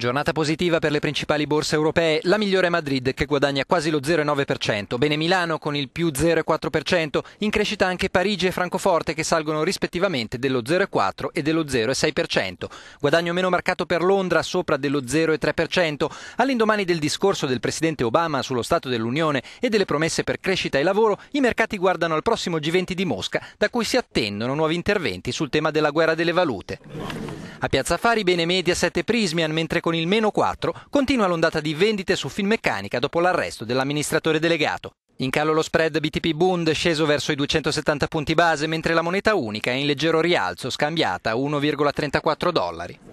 Giornata positiva per le principali borse europee, la migliore è Madrid che guadagna quasi lo 0,9%, bene Milano con il più 0,4%, in crescita anche Parigi e Francoforte che salgono rispettivamente dello 0,4% e dello 0,6%, guadagno meno marcato per Londra sopra dello 0,3%, all'indomani del discorso del Presidente Obama sullo Stato dell'Unione e delle promesse per crescita e lavoro, i mercati guardano al prossimo G20 di Mosca da cui si attendono nuovi interventi sul tema della guerra delle valute. A Piazza Fari bene media 7 Prismian, mentre con il meno 4 continua l'ondata di vendite su Finmeccanica dopo l'arresto dell'amministratore delegato. In calo lo spread BTP Bund sceso verso i 270 punti base, mentre la moneta unica è in leggero rialzo, scambiata a 1,34 dollari.